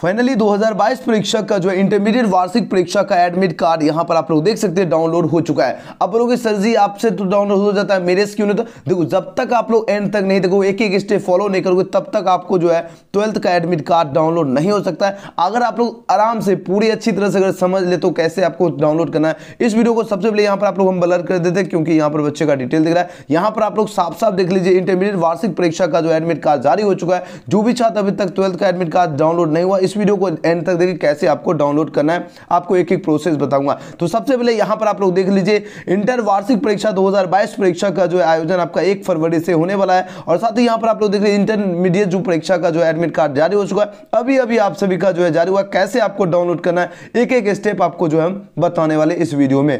finally 2022 परीक्षा का जो इंटरमीडिएट वार्षिक परीक्षा का एडमिट कार्ड यहाँ पर आप लोग देख सकते हैं डाउनलोड हो चुका है अब बोलोगे सर जी आपसे तो डाउनलोड हो जाता है मेरे से क्यों नहीं तो देखो जब तक आप लोग एंड तक नहीं देखो एक एक स्टेप फॉलो नहीं करोगे तब तक आपको जो है ट्वेल्थ का एडमिट कार्ड डाउनलोड नहीं हो सकता है अगर आप लोग आराम से पूरी अच्छी तरह से अगर समझ ले तो कैसे आपको डाउनलोड करना है इस वीडियो को सबसे पहले यहाँ पर आप लोग हम बलर कर देते हैं क्योंकि यहाँ पर बच्चे का डिटेल दिख रहा है यहाँ पर आप लोग साफ साफ देख लीजिए इंटरमीडिएट वार्षिक परीक्षा का जो एडमिट कार्ड जारी हो चुका है जो भी छात्र अभी तक ट्वेल्थ का एडमिट कार्ड डाउनलोड नहीं हुआ इस वीडियो को एंड तक देखिए कैसे आपको डाउनलोड करना है आपको एक एक प्रोसेस बताऊंगा तो सबसे पहले यहां पर आप लोग देख लीजिए इंटर वार्षिक परीक्षा 2022 परीक्षा का जो आयोजन आपका एक फरवरी से होने वाला है और साथ ही यहाँ पर आप लोग देख लीजिए इंटरमीडिएट जो परीक्षा का जो एडमिट कार्ड जारी हो चुका है अभी अभी आप सभी का जो है जारी हुआ कैसे आपको डाउनलोड करना है एक एक स्टेप आपको जो है बताने वाले इस वीडियो में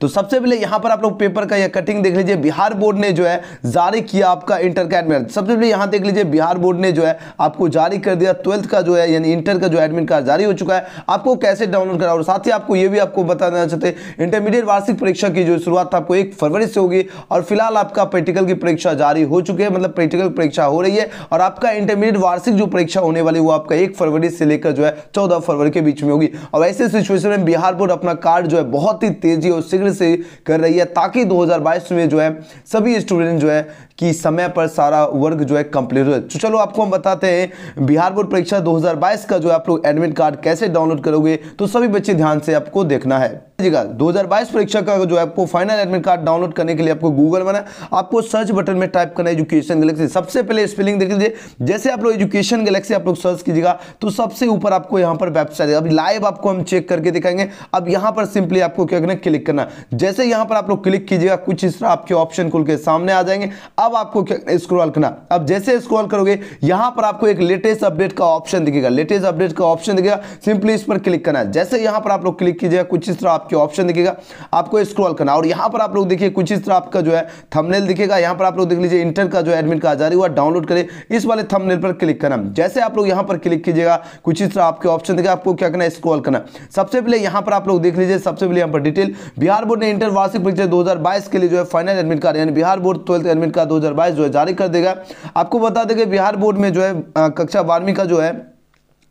तो सबसे पहले यहां पर आप लोग पेपर का यह कटिंग देख लीजिए बिहार बोर्ड ने जो है जारी किया आपका इंटर का एडमिट सबसे पहले यहां देख लीजिए बिहार बोर्ड ने जो है आपको जारी कर दिया ट्वेल्थ का जो है यानी इंटर का जो एडमिट कार्ड जारी हो चुका है आपको कैसे डाउनलोड करा और साथ ही आपको यह भी आपको बता देना चाहते इंटरमीडिएट वार्षिक परीक्षा की जो शुरुआत आपको एक फरवरी से होगी और फिलहाल आपका प्रैक्टिकल की परीक्षा जारी हो चुकी है मतलब प्रैक्टिकल परीक्षा हो रही है और आपका इंटरमीडिएट वार्षिक जो परीक्षा होने वाली वो आपका एक फरवरी से लेकर जो है चौदह फरवरी के बीच में होगी और ऐसे सिचुएशन में बिहार बोर्ड अपना कार्ड जो है बहुत ही तेजी और शीघ्र से कर रही है ताकि 2022 में जो है सभी स्टूडेंट जो है कि समय पर सारा वर्क जो है कंप्लीट हो तो चलो आपको हम बताते हैं बिहार बोर्ड परीक्षा 2022 का जो आप लोग एडमिट कार्ड कैसे डाउनलोड करोगे तो सभी बच्चे ध्यान से आपको देखना है हाँ, दो हजार बाईस परीक्षा का जो आपको फाइनल एडमिट कार्ड डाउनलोड करने के लिए आपको गूगल में आपको सर्च बटन में टाइप करना एजुकेशन गैलेक्सी सबसे पहले स्पेलिंग देख लीजिए जैसे आप लोग एजुकेशन गैलेक्सी आप लोग सर्च कीजिएगा तो सबसे ऊपर आपको यहाँ पर वेबसाइट अभी लाइव आपको हम चेक करके दिखाएंगे अब यहाँ पर सिंपली आपको क्या करना क्लिक करना जैसे यहाँ पर आप लोग क्लिक कीजिएगा कुछ इस तरह आपके ऑप्शन खुल के सामने आ जाएंगे अब आपको स्क्रॉल करना अब जैसे स्क्रॉल करोगे यहां पर आपको एक लेटेस्ट अपडेट का ऑप्शन दिखेगा लेटेस्ट अपडेट का ऑप्शन दिखेगा सिंपली इस पर क्लिक करना है जैसे यहां पर आप लोग क्लिक कीजिएगा कुछ इस तरह आपके ऑप्शन दिखेगा आपको स्क्रॉल करना और यहां पर आप लोग देखिए कुछ इस तरह आपका जो है थमनेल दिखेगा यहां पर आप लोग देख लीजिए इंटर का जो एडमिट का जारी हुआ डाउनलोड करें इस वाले थमनेल पर क्लिक करना जैसे आप लोग यहां पर क्लिक कीजिएगा कुछ इस तरह आपके ऑप्शन दिखेगा आपको क्या करना है स्क्रॉल करना सबसे पहले यहां पर आप लोग देख लीजिए सबसे पहले यहां पर डिटेल बिहार बोर्ड ने इंटर वार्षिक परीक्षा दो के लिए जो है फाइनल एडमिट कार्ड यानी Bihar board twelfth admit card दो हज़ार बाईस जो है जारी कर देगा आपको बता दें कि बिहार बोर्ड में जो है कक्षा बारहवीं का जो है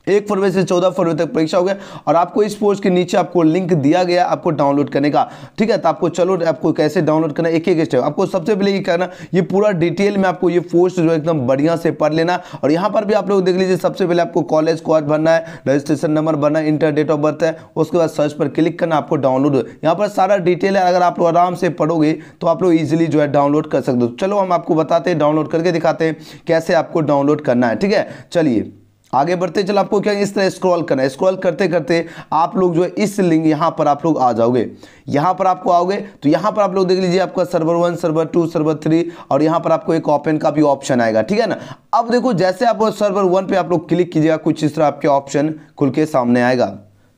एक फरवरी से चौदह फरवरी तक परीक्षा हो गया और आपको इस पोस्ट के नीचे आपको लिंक दिया गया आपको डाउनलोड करने का ठीक है तो आपको चलो आपको कैसे डाउनलोड करना एक एक स्टेप आपको सबसे पहले ये करना ये पूरा डिटेल में आपको ये पोस्ट जो है एकदम बढ़िया से पढ़ लेना और यहाँ पर भी आप लोग देख लीजिए सबसे पहले आपको कॉलेज कॉज भरना है रजिस्ट्रेशन नंबर भरना है इंटर डेट ऑफ बर्थ है उसके बाद सर्च पर क्लिक करना आपको डाउनलोड यहाँ पर सारा डिटेल है अगर आप लोग आराम से पढ़ोगे तो आप लोग ईजिली जो है डाउनलोड कर सकते हो चलो हम आपको बताते हैं डाउनलोड करके दिखाते हैं कैसे आपको डाउनलोड करना है ठीक है चलिए आगे बढ़ते चल आपको क्या इस तरह स्क्रॉल करना है स्क्रॉल करते करते आप लोग जो है इस लिंक यहाँ पर आप लोग आ जाओगे यहाँ पर आपको आओगे तो यहाँ पर आप लोग देख लीजिए आपका server one server two server three और यहाँ पर आपको एक ओपन का भी ऑप्शन आएगा ठीक है ना अब देखो जैसे आप सर्वर वन पे आप लोग क्लिक कीजिएगा कुछ इस तरह आपके ऑप्शन खुल के सामने आएगा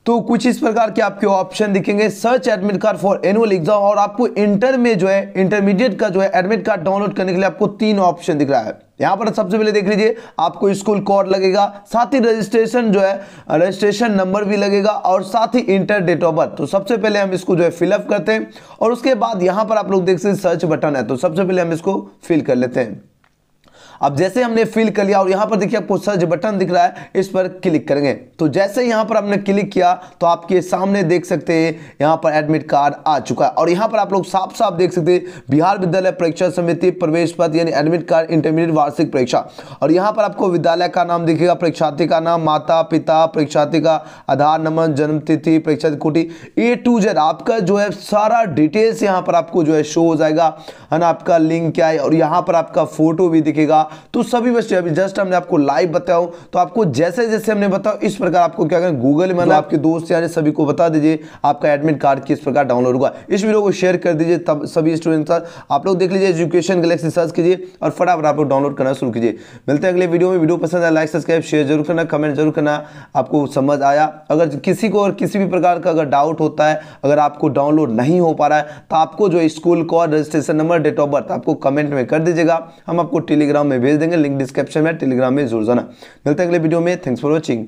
तो कुछ इस प्रकार के आपके ऑप्शन दिखेंगे search admit card for annual exam और आपको इंटर में जो है इंटरमीडिएट का जो है एडमिट कार्ड डाउनलोड करने के लिए आपको तीन ऑप्शन दिख रहा है यहाँ पर सबसे पहले देख लीजिए आपको स्कूल कोड लगेगा साथ ही रजिस्ट्रेशन जो है रजिस्ट्रेशन नंबर भी लगेगा और साथ ही इंटर डेट ऑफ बर्थ तो सबसे पहले हम इसको जो है फिलअप करते हैं और उसके बाद यहाँ पर आप लोग देख सकते सर्च बटन है तो सबसे पहले हम इसको फिल कर लेते हैं अब जैसे हमने फिल कर लिया और यहाँ पर देखिए आपको सर्च बटन दिख रहा है इस पर क्लिक करेंगे तो जैसे यहाँ पर हमने क्लिक किया तो आपके सामने देख सकते हैं यहाँ पर एडमिट कार्ड आ चुका है और यहाँ पर आप लोग साफ साफ देख सकते हैं बिहार विद्यालय परीक्षा समिति प्रवेश पत्र यानी एडमिट कार्ड इंटरमीडिएट वार्षिक परीक्षा और यहाँ पर आपको विद्यालय का नाम दिखेगा परीक्षार्थी का नाम माता पिता परीक्षार्थी का आधार नंबर जन्म तिथि परीक्षा कोटी ए टू जेड आपका जो है सारा डिटेल्स यहाँ पर आपको जो है शो हो जाएगा है ना आपका लिंक क्या है और यहाँ पर आपका फोटो भी दिखेगा तो सभी बच्चे अभी जस्ट हमने आपको लाइव बताओ तो आपको जैसे जैसे हमने बताओ इस प्रकार आपको क्या करें गूगल में आपके दोस्त यानी सभी को बता दीजिए आपका एडमिट कार्ड किस प्रकार डाउनलोड होगा इस वीडियो को शेयर कर दीजिए तब सभी स्टूडेंट आप लोग देख लीजिए एजुकेशन गलेक्सी सर्च कीजिए और फटाफट आप लोग डाउनलोड करना शुरू कीजिए मिलते हैं अगले वीडियो में वीडियो पसंद आया लाइक सब्सक्राइब शेयर जरूर करना कमेंट जरूर करना आपको समझ आया अगर किसी को और किसी भी प्रकार का अगर डाउट होता है अगर आपको डाउनलोड नहीं हो पा रहा है तो आपको जो school call registration number date of birth आपको कमेंट में कर दीजिएगा हम आपको टेलीग्राम में में भेज देंगे लिंक डिस्क्रिप्शन में टेलीग्राम में जरूर जाना मिलते हैं अगले वीडियो में थैंक्स फॉर वॉचिंग